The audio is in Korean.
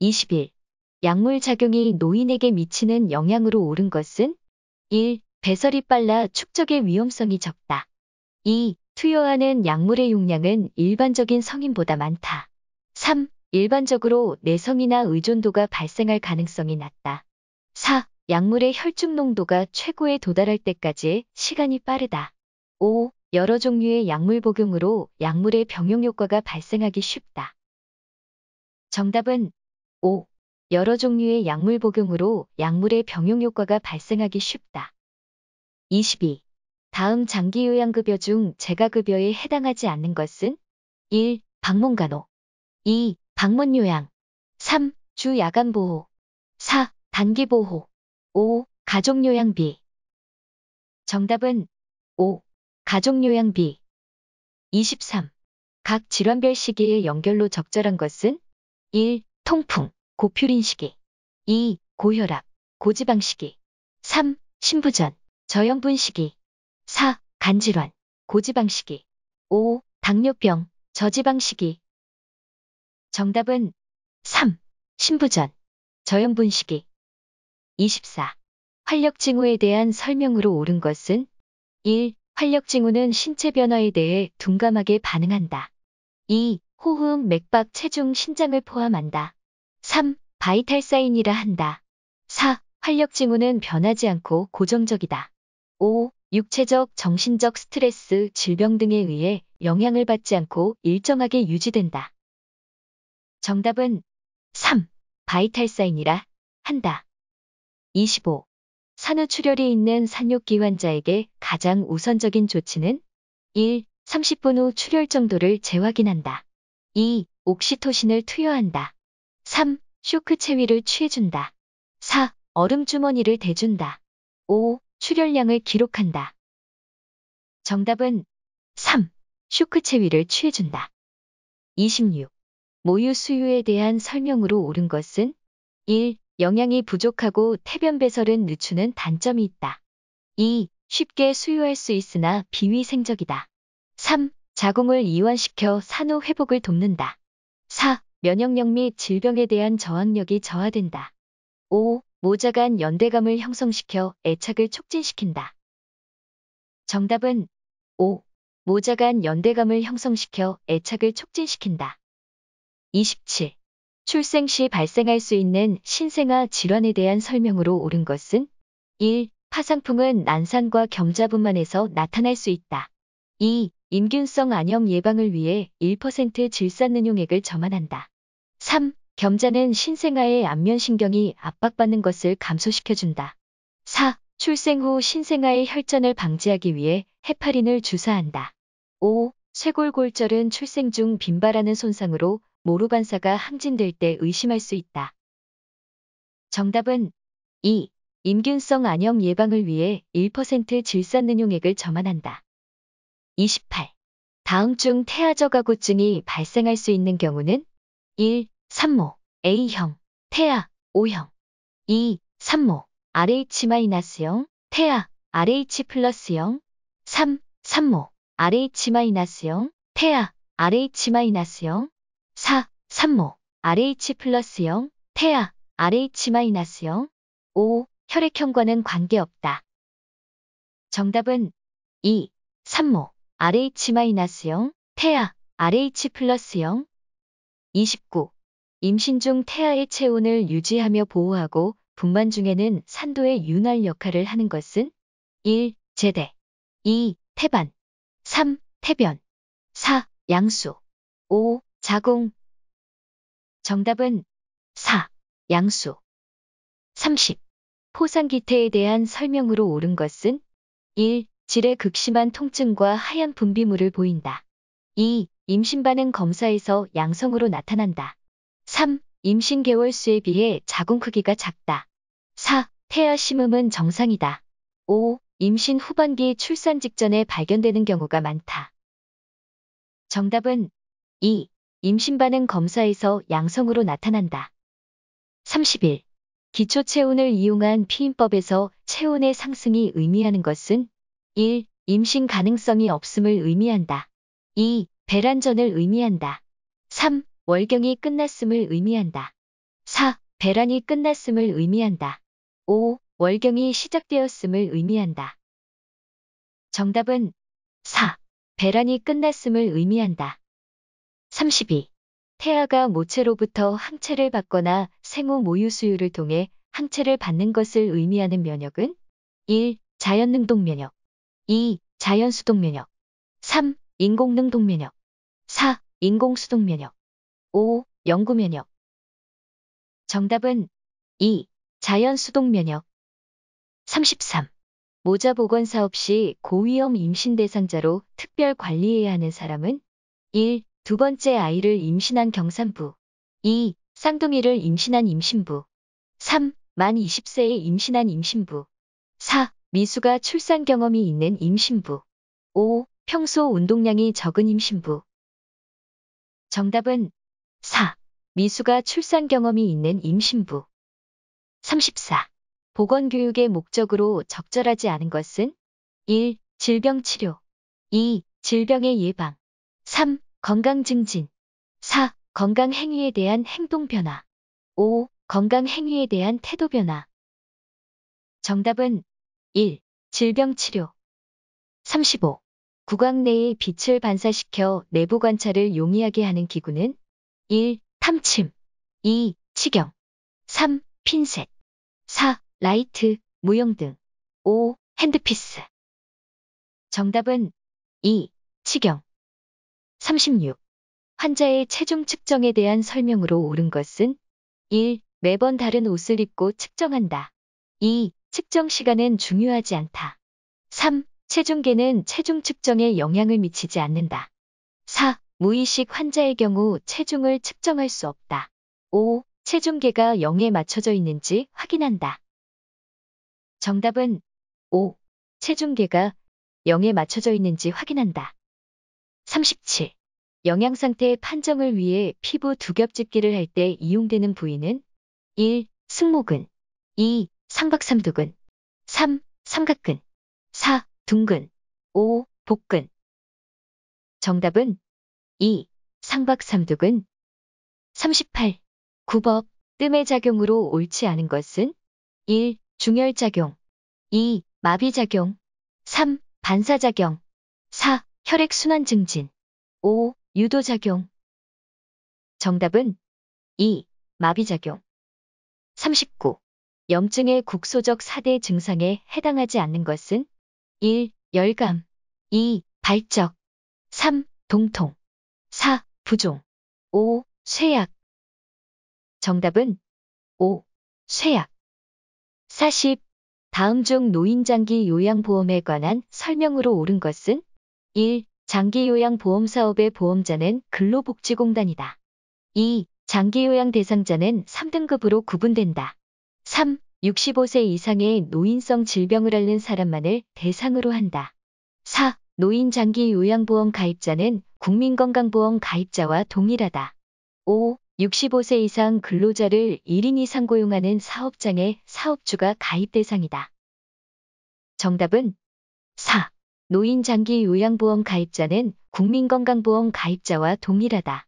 20일 약물 작용이 노인에게 미치는 영향으로 옳은 것은 1. 배설이 빨라 축적의 위험성이 적다. 2. 투여하는 약물의 용량은 일반적인 성인보다 많다. 3. 일반적으로 내성이나 의존도가 발생할 가능성이 낮다. 4. 약물의 혈중 농도가 최고에 도달할 때까지 시간이 빠르다. 5. 여러 종류의 약물 복용으로 약물의 병용 효과가 발생하기 쉽다. 정답은 5. 여러 종류의 약물 복용으로 약물의 병용 효과가 발생하기 쉽다. 22. 다음 장기 요양급여 중 재가급여에 해당하지 않는 것은 1. 방문간호 2. 방문요양 3. 주야간보호 4. 단기보호 5. 가족요양비 정답은 5. 가족요양비 23. 각 질환별 시기에 연결로 적절한 것은 1. 통풍, 고퓨린 시기. 2. 고혈압, 고지방 시기. 3. 신부전, 저염분 시기. 4. 간질환, 고지방 시기. 5. 당뇨병, 저지방 시기. 정답은 3. 신부전, 저염분 시기. 24. 활력징후에 대한 설명으로 옳은 것은 1. 활력징후는 신체 변화에 대해 둔감하게 반응한다. 2. 호흡, 맥박, 체중, 신장을 포함한다. 3. 바이탈 사인이라 한다. 4. 활력 징후는 변하지 않고 고정적이다. 5. 육체적, 정신적 스트레스, 질병 등에 의해 영향을 받지 않고 일정하게 유지된다. 정답은 3. 바이탈 사인이라 한다. 25. 산후출혈이 있는 산욕기환자에게 가장 우선적인 조치는 1. 30분 후 출혈 정도를 재확인한다. 2. 옥시토신을 투여한다. 3. 쇼크 채위를 취해준다. 4. 얼음 주머니를 대준다. 5. 출혈량을 기록한다. 정답은 3. 쇼크 채위를 취해준다. 26. 모유 수유에 대한 설명으로 옳은 것은 1. 영양이 부족하고 태변 배설은 늦추는 단점이 있다. 2. 쉽게 수유할 수 있으나 비위생적이다. 3. 자궁을 이완시켜 산후 회복을 돕는다. 4. 면역력 및 질병에 대한 저항력이 저하된다. 5. 모자간 연대감을 형성시켜 애착을 촉진시킨다. 정답은 5. 모자간 연대감을 형성시켜 애착을 촉진시킨다. 27. 출생 시 발생할 수 있는 신생아 질환에 대한 설명으로 옳은 것은 1. 파상풍은 난산과 겸자분만에서 나타날 수 있다. 2. 인균성 안염 예방을 위해 1% 질산능용액을 저만한다 3. 겸자는 신생아의 안면신경이 압박받는 것을 감소시켜준다. 4. 출생 후 신생아의 혈전을 방지하기 위해 헤파린을 주사한다. 5. 쇄골골절은 출생 중 빈발하는 손상으로 모루반사가 항진될 때 의심할 수 있다. 정답은 2. 임균성 안염 예방을 위해 1% 질산능용액을 저만한다 28. 다음 중태아저가구증이 발생할 수 있는 경우는 1. 산모 A형 태아 O형 2. 산모 RH-0 태아 RH+0 3. 산모 RH-0 태아 RH-0 4. 산모 RH+0 태아 RH-0 5. 혈액형과는 관계없다. 정답은 2. 산모 RH-0, 태아, RH+0. 29. 임신 중 태아의 체온을 유지하며 보호하고 분만 중에는 산도의 윤활 역할을 하는 것은 1. 제대 2. 태반 3. 태변 4. 양수 5. 자궁 정답은 4. 양수 30. 포상기태에 대한 설명으로 옳은 것은 1. 질의 극심한 통증과 하얀 분비물을 보인다. 2. 임신 반응 검사에서 양성으로 나타난다. 3. 임신 개월 수에 비해 자궁 크기가 작다. 4. 태아 심음은 정상이다. 5. 임신 후반기 출산 직전에 발견되는 경우가 많다. 정답은 2. 임신 반응 검사에서 양성으로 나타난다. 31. 기초 체온을 이용한 피임법에서 체온의 상승이 의미하는 것은 1. 임신 가능성이 없음을 의미한다. 2. 배란전을 의미한다. 3. 월경이 끝났음을 의미한다. 4. 배란이 끝났음을 의미한다. 5. 월경이 시작되었음을 의미한다. 정답은 4. 배란이 끝났음을 의미한다. 32. 태아가 모체로부터 항체를 받거나 생후 모유 수유를 통해 항체를 받는 것을 의미하는 면역은 1. 자연능동 면역 2. 자연수동 면역 3. 인공능동 면역 4. 인공수동 면역 5. 연구 면역 정답은 2. 자연수동 면역 33. 모자 보건 사업 시 고위험 임신 대상자로 특별 관리해야 하는 사람은 1. 두 번째 아이를 임신한 경산부 2. 쌍둥이를 임신한 임신부 3. 만 20세에 임신한 임신부 4. 미수가 출산 경험이 있는 임신부. 5. 평소 운동량이 적은 임신부. 정답은 4. 미수가 출산 경험이 있는 임신부. 34. 보건교육의 목적으로 적절하지 않은 것은 1. 질병 치료 2. 질병의 예방 3. 건강 증진 4. 건강 행위에 대한 행동 변화 5. 건강 행위에 대한 태도 변화 정답은 1. 질병 치료 35. 구강 내의 빛을 반사시켜 내부 관찰을 용이하게 하는 기구는 1. 탐침 2. 치경 3. 핀셋 4. 라이트, 무용등 5. 핸드피스 정답은 2. 치경 36. 환자의 체중 측정에 대한 설명으로 옳은 것은 1. 매번 다른 옷을 입고 측정한다. 2. 측정 시간은 중요하지 않다. 3. 체중계는 체중 측정에 영향을 미치지 않는다. 4. 무의식 환자의 경우 체중을 측정할 수 없다. 5. 체중계가 0에 맞춰져 있는지 확인한다. 정답은 5. 체중계가 0에 맞춰져 있는지 확인한다. 37. 영양상태 판정을 위해 피부 두겹집기를 할 때 이용되는 부위는 1. 승모근 2. 삼박삼두근 3. 삼각근 4. 둥근 5. 복근 정답은 2. 삼박삼두근 38. 구법 뜸의 작용으로 옳지 않은 것은 1. 중혈작용 2. 마비작용 3. 반사작용 4. 혈액순환 증진 5. 유도작용 정답은 2. 마비작용 39. 염증의 국소적 4대 증상에 해당하지 않는 것은 1. 열감 2. 발적 3. 동통 4. 부종 5. 쇠약 정답은 5. 쇠약 40. 다음 중 노인장기 요양보험에 관한 설명으로 옳은 것은 1. 장기요양보험 사업의 보험자는 근로복지공단이다. 2. 장기요양 대상자는 3등급으로 구분된다. 3. 65세 이상의 노인성 질병을 앓는 사람만을 대상으로 한다. 4. 노인 장기 요양보험 가입자는 국민건강보험 가입자와 동일하다. 5. 65세 이상 근로자를 1인 이상 고용하는 사업장의 사업주가 가입 대상이다. 정답은 4. 노인 장기 요양보험 가입자는 국민건강보험 가입자와 동일하다.